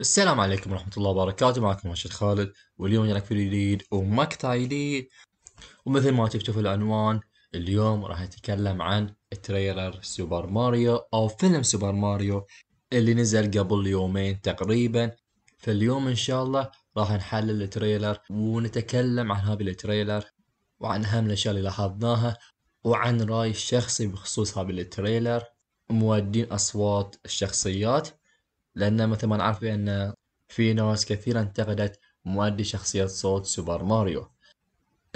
السلام عليكم ورحمة الله وبركاته معكم راشد خالد واليوم جاك فيديو جديد ومقطع جديد ومثل ما في العنوان اليوم راح نتكلم عن تريلر سوبر ماريو أو فيلم سوبر ماريو اللي نزل قبل يومين تقريبا فاليوم إن شاء الله راح نحلل التريلر ونتكلم عن هذا التريلر وعن أهم الأشياء اللي لاحظناها وعن راي الشخصي بخصوص هذا التريلر مودين أصوات الشخصيات لأن مثل ما نعرف بأن في ناس كثيرة انتقدت مؤدي شخصية صوت سوبر ماريو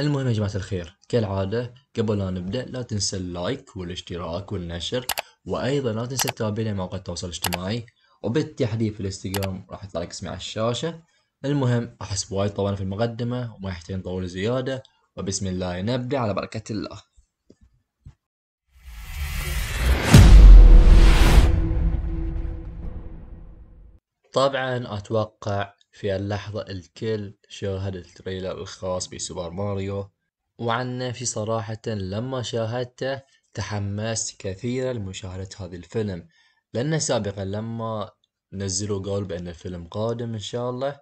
المهم يا جماعة الخير كالعادة قبل لا نبدأ لا تنسى اللايك والاشتراك والنشر وأيضا لا تنسى تتابعنا مواقع التواصل الاجتماعي وبالتحديد في الانستغرام راح يطلع لك اسمي على الشاشة المهم أحس وايد طولنا في المقدمة وما يحتاج نطول زيادة وبسم الله نبدأ على بركة الله طبعا أتوقع في اللحظة الكل شاهد التريلر الخاص بسوبر ماريو وعن نفسي صراحة لما شاهدته تحمست كثيرا لمشاهدة هذا الفيلم لأن سابقا لما نزلوا قول بأن الفيلم قادم إن شاء الله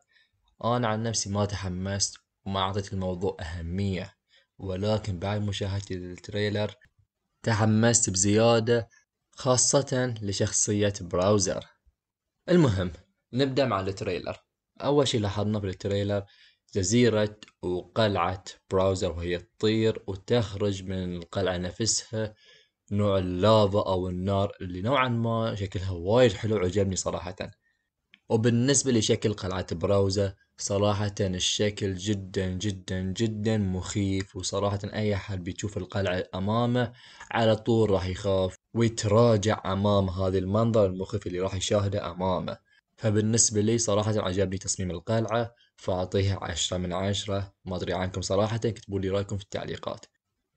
أنا عن نفسي ما تحمست وما أعطيت الموضوع أهمية ولكن بعد مشاهدة التريلر تحمست بزيادة خاصة لشخصية براوزر المهم نبدأ مع التريلر أول شيء لاحظنا في التريلر جزيرة وقلعة براوزر وهي تطير وتخرج من القلعة نفسها نوع اللافا أو النار اللي نوعا ما شكلها وايد حلو عجبني صراحة وبالنسبة لشكل قلعة براوزر صراحة الشكل جدا جدا جدا مخيف وصراحة أي احد بيشوف القلعة أمامه على طول راح يخاف ويتراجع أمام هذا المنظر المخيف اللي راح يشاهده أمامه فبالنسبة لي صراحة عجبني تصميم القلعة فأعطيها عشرة من عشرة ما أدري عنكم صراحة اكتبوا لي رأيكم في التعليقات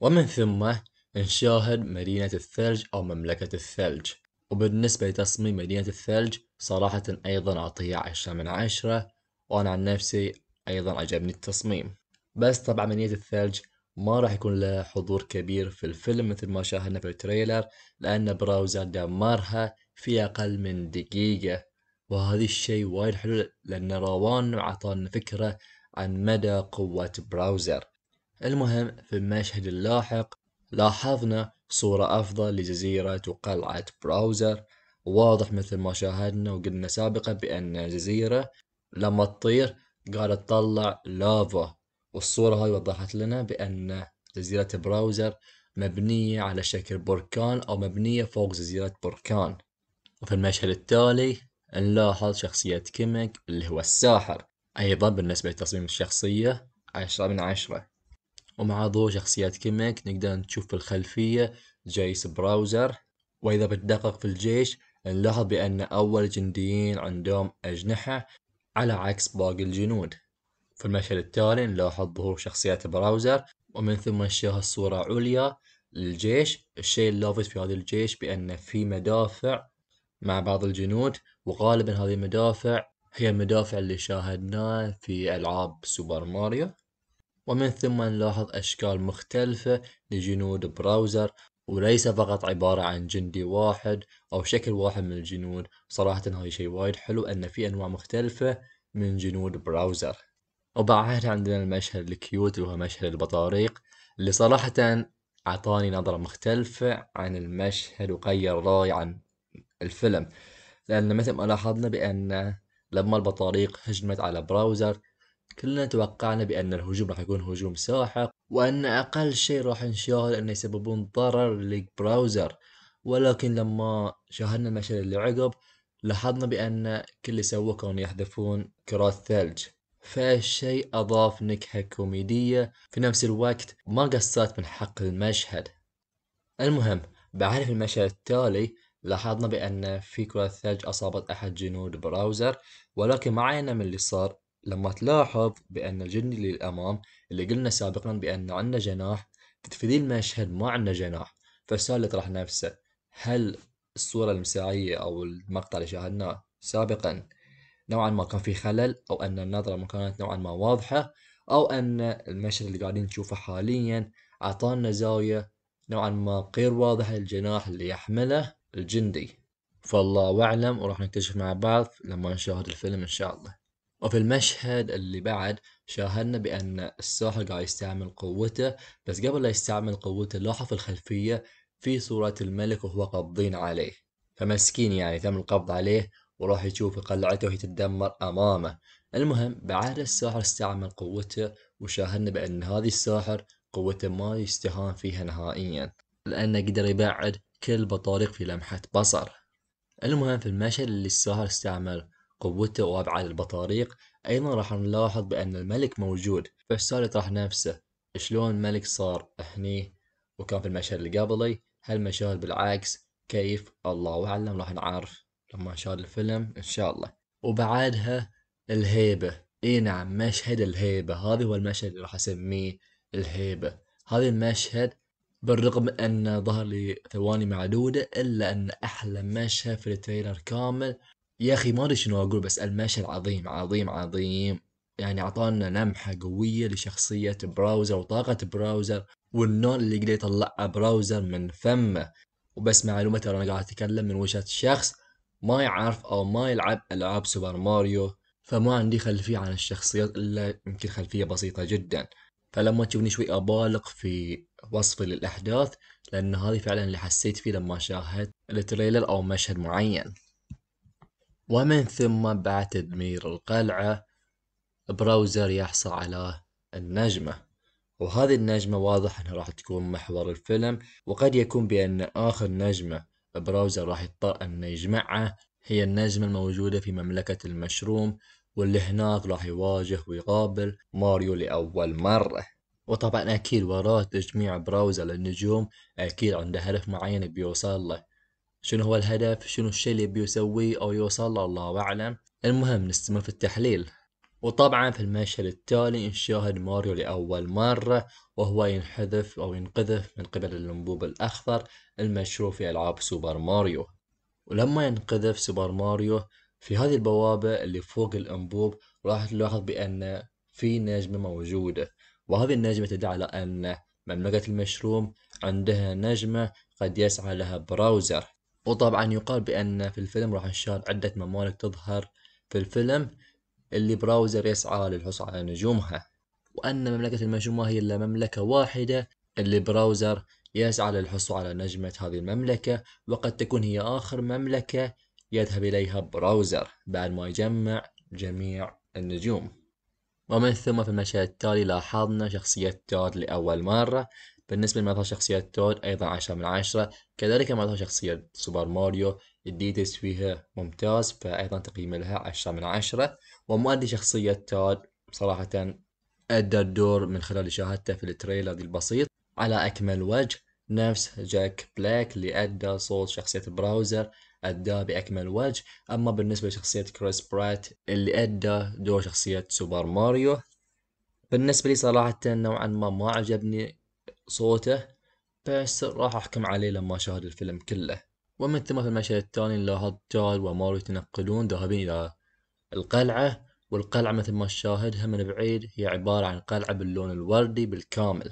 ومن ثم نشاهد مدينة الثلج أو مملكة الثلج وبالنسبة لتصميم مدينة الثلج صراحة أيضا أعطيها عشرة من عشرة وأنا عن نفسي أيضا عجبني التصميم بس طبعا مدينة الثلج ما راح يكون لها حضور كبير في الفيلم مثل ما شاهدنا في التريلر لأن براوزر دمرها في أقل من دقيقة وهذا الشيء وايد حلو لأن روان عطانا فكرة عن مدى قوة براوزر المهم في المشهد اللاحق لاحظنا صورة أفضل لجزيرة وقلعة براوزر واضح مثل ما شاهدنا وقلنا سابقا بأن الجزيرة لما تطير قاعدة تطلع لافا والصورة هاي وضحت لنا بأن جزيرة براوزر مبنية على شكل بركان أو مبنية فوق جزيرة بركان وفي المشهد التالي نلاحظ شخصية كيميك اللي هو الساحر أيضا بالنسبة لتصميم الشخصية عشرة من عشرة ومع ظهور شخصية كيميك نقدر نشوف في الخلفية جيس براوزر وإذا بتدقق في الجيش نلاحظ بأن أول جنديين عندهم أجنحة على عكس باقي الجنود في المشهد التالي نلاحظ ظهور شخصية براوزر ومن ثم نشاهد الصورة عليا للجيش الشيء اللافت في هذا الجيش بأن في مدافع مع بعض الجنود وغالبا هذه المدافع هي المدافع اللي شاهدناه في ألعاب سوبر ماريو ومن ثم نلاحظ أشكال مختلفة لجنود براوزر وليس فقط عبارة عن جندي واحد أو شكل واحد من الجنود صراحة هاي شيء وايد حلو أن في أنواع مختلفة من جنود براوزر وبعدها عندنا المشهد الكيوت وهو مشهد البطاريق اللي صراحة عطاني نظرة مختلفة عن المشهد وغير رأي عن الفيلم لأن مثل ما لاحظنا بأن لما البطاريق هجمت على براوزر كلنا توقعنا بأن الهجوم راح يكون هجوم ساحق وأن أقل شيء راح نشاهد أنه يسببون ضرر للبراوزر ولكن لما شاهدنا المشهد اللي عقب لاحظنا بأن كل اللي سووه كانوا يحذفون كرات ثلج فالشيء أضاف نكهة كوميدية في نفس الوقت ما قصرت من حق المشهد المهم بعرف المشهد التالي لاحظنا بأن في كرة ثلج أصابت أحد جنود براوزر ولكن ما عينا من اللي صار لما تلاحظ بأن الجندي اللي للامام اللي قلنا سابقا بأن عندنا جناح في ذي المشهد ما عندنا جناح فالسؤال يطرح نفسه هل الصورة المساعية أو المقطع اللي شاهدناه سابقا نوعا ما كان في خلل أو أن النظرة ما كانت نوعا ما واضحة أو أن المشهد اللي قاعدين نشوفه حاليا أعطانا زاوية نوعا ما غير واضحة للجناح اللي يحمله الجندي فالله أعلم وراح نكتشف مع بعض لما نشاهد الفيلم إن شاء الله وفي المشهد اللي بعد شاهدنا بأن الساحر قاعد يستعمل قوته بس قبل لا يستعمل قوته لاحظ في الخلفية في صورة الملك وهو قابضين عليه فمسكين يعني تم القبض عليه وراح يشوف قلعته وهي تتدمر أمامه المهم بعد الساحر استعمل قوته وشاهدنا بأن هذه الساحر قوته ما يستهان فيها نهائيا لأنه قدر يبعد كل بطاريق في لمحة بصر المهم في المشهد اللي الساهر استعمل قوته وأبعاد البطاريق أيضا راح نلاحظ بأن الملك موجود فالسؤال يطرح نفسه شلون الملك صار هني وكان في المشهد اللي قبلي هالمشاهد بالعكس كيف الله أعلم راح نعرف لما نشاهد الفيلم إن شاء الله وبعدها الهيبة اي نعم مشهد الهيبة هذا هو المشهد اللي راح اسميه الهيبة هذا المشهد بالرغم أن ظهر لي ثواني معدودة إلا أن أحلى مشهد في التريلر كامل يا أخي ما أدري شنو أقول بس المشهد عظيم عظيم عظيم يعني أعطانا لمحة قوية لشخصية براوزر وطاقة براوزر والنون اللي يقدر يطلعها براوزر من فمه وبس معلومة ترى أنا قاعد أتكلم من وجهة شخص ما يعرف أو ما يلعب ألعاب سوبر ماريو فما عندي خلفية عن الشخصيات إلا يمكن خلفية بسيطة جدا فلما تشوفني شوي أبالغ في وصفي للأحداث لأن هذه فعلا اللي حسيت فيه لما شاهدت التريلر أو مشهد معين ومن ثم بعد تدمير القلعة براوزر يحصل على النجمة وهذه النجمة واضح أنها راح تكون محور الفيلم وقد يكون بأن آخر نجمة براوزر راح يضطر أن يجمعها هي النجمة الموجودة في مملكة المشروم واللي هناك راح يواجه ويقابل ماريو لأول مرة وطبعا أكيد وراه تجميع براوز على النجوم أكيد عنده هدف معين بيوصل له شنو هو الهدف شنو الشيء اللي بيسويه أو يوصل له الله أعلم المهم نستمر في التحليل وطبعا في المشهد التالي نشاهد ماريو لأول مرة وهو ينحذف أو ينقذف من قبل الأنبوب الأخضر المشهور في ألعاب سوبر ماريو ولما ينقذف سوبر ماريو في هذه البوابة اللي فوق الأنبوب راح تلاحظ بأن في نجمة موجودة وهذه النجمة تدعي على أن مملكة المشروم عندها نجمة قد يسعى لها براوزر وطبعا يقال بأن في الفيلم راح نشاهد عدة ممالك تظهر في الفيلم اللي براوزر يسعى للحصول على نجومها وأن مملكة المشروم ما هي إلا مملكة واحدة اللي براوزر يسعى للحصول على نجمة هذه المملكة وقد تكون هي آخر مملكة يذهب إليها براوزر بعد ما يجمع جميع النجوم ومن ثم في المشهد التالي لاحظنا شخصية تود لأول مرة بالنسبة لمظهر شخصية تود أيضا عشرة من عشرة كذلك مظهر شخصية سوبر ماريو الديتس فيها ممتاز فأيضا تقييم لها عشرة من عشرة ومؤدي شخصية تود صراحة أدى الدور من خلال شاهدته في التريلر البسيط على أكمل وجه نفس جاك بلاك اللي أدى صوت شخصية براوزر أدى بأكمل وجه أما بالنسبة لشخصية كريس برات اللي أدى دور شخصية سوبر ماريو بالنسبة لي صراحة نوعا ما ما عجبني صوته بس راح أحكم عليه لما شاهد الفيلم كله ومن ثم في المشهد الثاني نلاحظ جال وماريو يتنقلون ذاهبين إلى القلعة والقلعة مثل ما تشاهدها من بعيد هي عبارة عن قلعة باللون الوردي بالكامل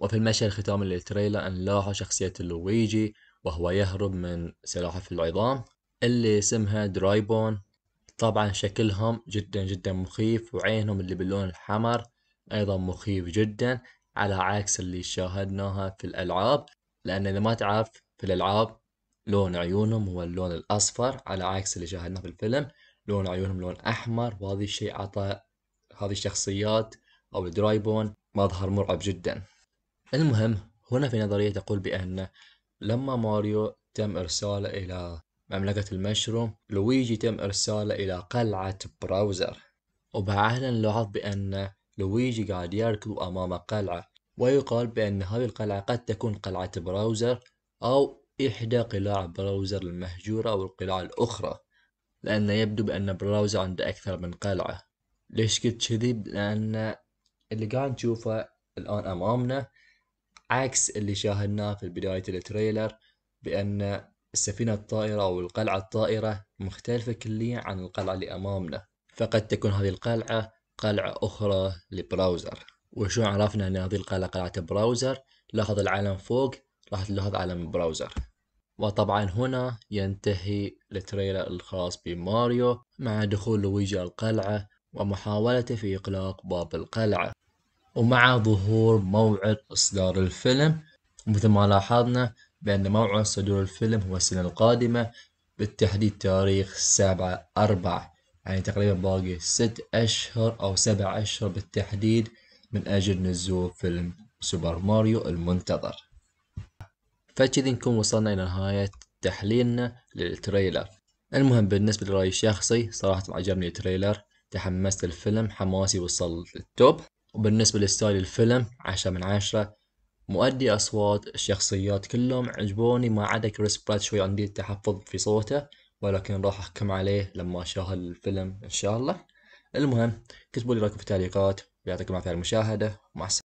وفي المشهد الختامي للتريلر نلاحظ شخصية لويجي وهو يهرب من سلاحف العظام اللي اسمها درايبون طبعا شكلهم جدا جدا مخيف وعينهم اللي باللون الحمر أيضا مخيف جدا على عكس اللي شاهدناها في الألعاب لأن إذا ما تعرف في الألعاب لون عيونهم هو اللون الأصفر على عكس اللي شاهدناه في الفيلم لون عيونهم لون أحمر وهذا الشيء عطى هذه الشخصيات أو درايبون مظهر مرعب جدا المهم هنا في نظرية تقول بأن لما ماريو تم إرساله إلى مملكة المشروم لويجي تم إرساله إلى قلعة براوزر وبعدها نلاحظ بأن لويجي قاعد يركض أمام قلعة ويقال بأن هذه القلعة قد تكون قلعة براوزر أو إحدى قلاع براوزر المهجورة أو القلاع الأخرى لأن يبدو بأن براوزر عنده أكثر من قلعة ليش قلت كذي؟ لأن اللي قاعد نشوفه الآن أمامنا عكس اللي شاهدناه في بداية التريلر بأن السفينة الطائرة أو القلعة الطائرة مختلفة كليا عن القلعة اللي أمامنا فقد تكون هذه القلعة قلعة أخرى لبراوزر وشو عرفنا أن هذه القلعة قلعة براوزر لاحظ العالم فوق راح تلاحظ عالم براوزر وطبعا هنا ينتهي التريلر الخاص بماريو مع دخول لويجي القلعة ومحاولته في إغلاق باب القلعة ومع ظهور موعد إصدار الفيلم مثل ما لاحظنا بأن موعد صدور الفيلم هو السنة القادمة بالتحديد تاريخ سبعة أربعة يعني تقريبا باقي ست أشهر أو سبع أشهر بالتحديد من أجل نزول فيلم سوبر ماريو المنتظر فكذي نكون وصلنا إلى نهاية تحليلنا للتريلر المهم بالنسبة لرأيي الشخصي صراحة عجبني التريلر تحمست الفيلم حماسي وصل للتوب وبالنسبة لستايل الفيلم عشرة من عشرة مؤدي أصوات الشخصيات كلهم عجبوني ما عدا كريس برات شوي عندي تحفظ في صوته ولكن راح أحكم عليه لما أشاهد الفيلم إن شاء الله المهم كتبوا لي رأيكم في التعليقات ويعطيكم العافية على المشاهدة مع السلامة